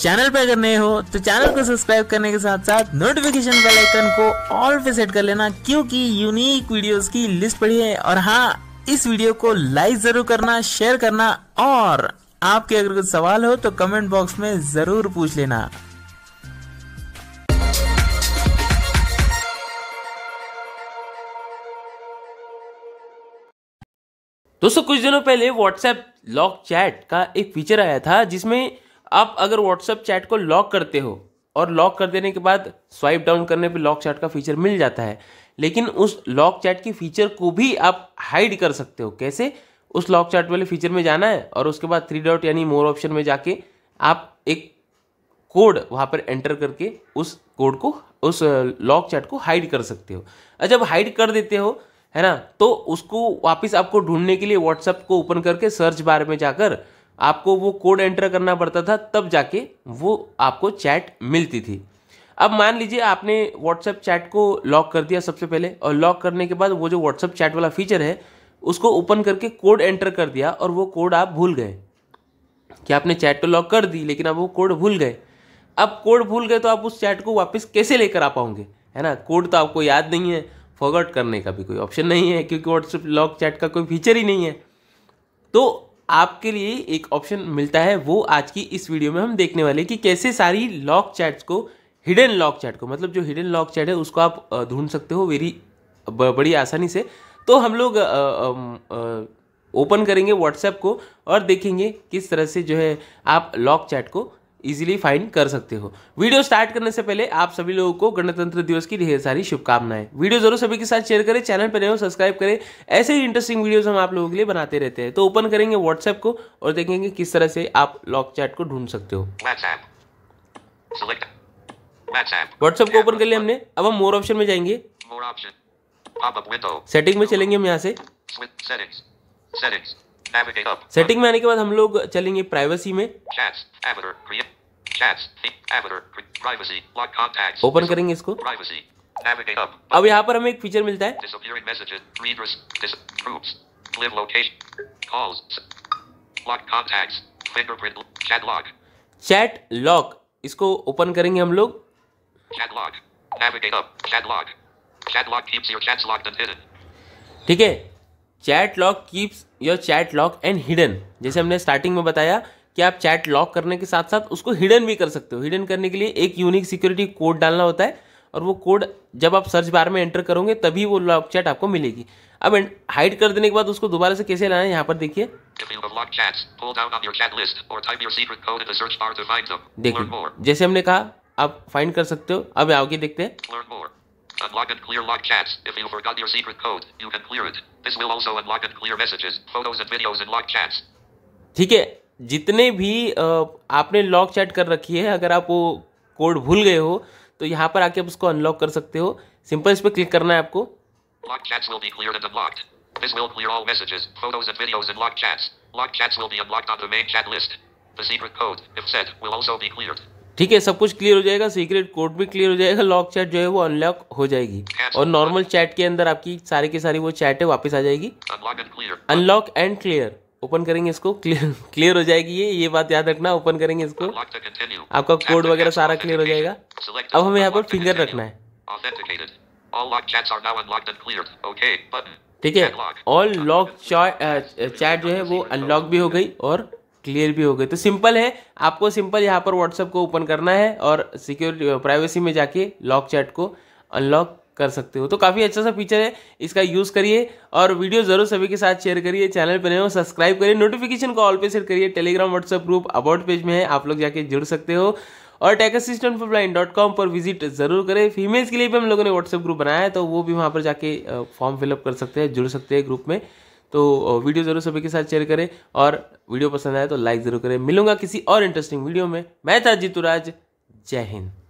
Channel पर अगर नए हो तो चैनल को सब्सक्राइब करने के साथ साथ नोटिफिकेशन बेल आइकन को ऑल पे सेट कर लेना क्योंकि यूनिक वीडियोस की लिस्ट पड़ी है और हाँ इस वीडियो को लाइक जरूर करना शेयर करना और आपके अगर कुछ सवाल हो तो कमेंट बॉक्स में जरूर पूछ लेना दोस्तों कुछ दिनों पहले व्हाट्सएप लॉक चैट का एक फीचर आया था जिसमें आप अगर व्हाट्सअप चैट को लॉक करते हो और लॉक कर देने के बाद स्वाइप डाउन करने पे लॉक चैट का फीचर मिल जाता है लेकिन उस लॉक चैट की फीचर को भी आप हाइड कर सकते हो कैसे उस लॉक चैट वाले फीचर में जाना है और उसके बाद थ्री डॉट यानी मोर ऑप्शन में जाके आप एक कोड वहाँ पर एंटर करके उस कोड को उस लॉक चैट को हाइड कर सकते हो जब हाइड कर देते हो है ना तो उसको वापस आपको ढूंढने के लिए व्हाट्सएप को ओपन करके सर्च बार में जाकर आपको वो कोड एंटर करना पड़ता था तब जाके वो आपको चैट मिलती थी अब मान लीजिए आपने व्हाट्सएप चैट को लॉक कर दिया सबसे पहले और लॉक करने के बाद वो जो व्हाट्सएप चैट वाला फीचर है उसको ओपन करके कोड एंटर कर दिया और वो कोड आप भूल गए कि आपने चैट तो लॉक कर दी लेकिन आप वो कोड भूल गए अब कोड भूल गए तो आप उस चैट को वापस कैसे लेकर आ पाओगे है ना कोड तो आपको याद नहीं है फॉरगॉट करने का भी कोई ऑप्शन नहीं है क्योंकि व्हाट्सएप लॉक चैट का कोई फीचर ही नहीं है तो आपके लिए एक ऑप्शन मिलता है वो आज की इस वीडियो में हम देखने वाले कि कैसे सारी लॉक चैट्स को हिडन लॉक चैट को मतलब जो हिडन लॉक चैट है उसको आप ढूंढ सकते हो वेरी बड़ी आसानी से तो हम लोग ओपन करेंगे व्हाट्सएप को और देखेंगे किस तरह से जो है आप लॉक चैट को इजीली फाइंड कर सकते हो वीडियो स्टार्ट करने से पहले आप सभी लोगों को गणतंत्र दिवस की ढेर सारी शुभकामनाएं वीडियो जरूर सभी के साथ शेयर करें चैनल पर हो सब्सक्राइब करें ऐसे ही इंटरेस्टिंग वीडियोस हम आप लोगों के लिए बनाते रहते हैं तो ओपन करेंगे व्हाट्सएप को और देखेंगे किस तरह से आप लॉक चैट को ढूंढ सकते हो व्हाट्सएप को ओपन कर लिया हमने अब हम मोर ऑप्शन में जाएंगे सेटिंग में चलेंगे हम यहाँ से सेटिंग में आने के बाद हम लोग चलेंगे प्राइवेसी में ओपन करेंगे इसको अब यहाँ पर हमें एक फीचर मिलता है चैट लॉक इसको ओपन करेंगे हम लोग ठीक है chat lock keeps your chat lock and hidden जैसे हमने स्टार्टिंग में बताया कि आप चैट लॉक करने के साथ साथ उसको हिडन भी कर सकते हो हिडन करने के लिए एक यूनिक सिक्योरिटी कोड डालना होता है और वो कोड जब आप सर्च बार में एंटर करोगे तभी वो लॉक चैट आपको मिलेगी अब हाइड कर देने के बाद उसको दोबारा से कैसे लाना है यहाँ पर देखिए देखिए जैसे हमने कहा आप फाइंड कर सकते हो अब आओगे देखते हैं Unlock and clear log chats. If you forgot your secret code, you can clear it. This will also unlock and clear messages, photos and videos in log chats. ठीक है जितने भी आपने लॉग चैट कर रखी है अगर आप वो कोड भूल गए हो तो यहाँ पर आके आप उसको अनलॉक कर सकते हो सिंपल इस पर क्लिक करना है आपको Lock chats will be cleared and unlocked. This will clear all messages, photos and videos in lock chats. Lock chats will be unlocked on the main chat list. The secret code, if set, will also be cleared. ठीक है सब कुछ clear हो जाएगा secret code भी clear हो जाएगा lock chat जो है वो अनलॉक हो जाएगी और नॉर्मल चैट के अंदर आपकी सारी की सारी वो चैट है वापस आ जाएगी अनलॉक एंड क्लियर ओपन करेंगे इसको क्लियर क्लियर हो जाएगी ये ये बात याद रखना ओपन करेंगे इसको आपका कोड वगैरह सारा क्लियर हो जाएगा अब हमें यहाँ पर फिंगर रखना है ठीक है ऑल लॉक चैट जो है वो अनलॉक भी हो गई और क्लियर भी हो गए तो सिंपल है आपको सिंपल यहाँ पर व्हाट्सएप को ओपन करना है और सिक्योरिटी प्राइवेसी में जाके लॉक चैट को अनलॉक कर सकते हो तो काफ़ी अच्छा सा फीचर है इसका यूज़ करिए और वीडियो ज़रूर सभी के साथ शेयर करिए चैनल पर नए हो सब्सक्राइब करिए नोटिफिकेशन को ऑल पे सेट करिए Telegram WhatsApp group about page में है आप लोग जाके जुड़ सकते हो और tech assistant for blind dot com पर विजिट ज़रूर करें फीमेल्स के लिए भी हम लोगों ने व्हाट्सअप ग्रुप बनाया है तो वो भी वहाँ पर जाके फॉर्म फिलअप कर सकते हैं जुड़ सकते हैं ग्रुप में तो वीडियो ज़रूर सभी के साथ शेयर करें और वीडियो पसंद आए तो लाइक ज़रूर करें मिलूंगा किसी और इंटरेस्टिंग वीडियो में मैं था जीतू राज जय हिंद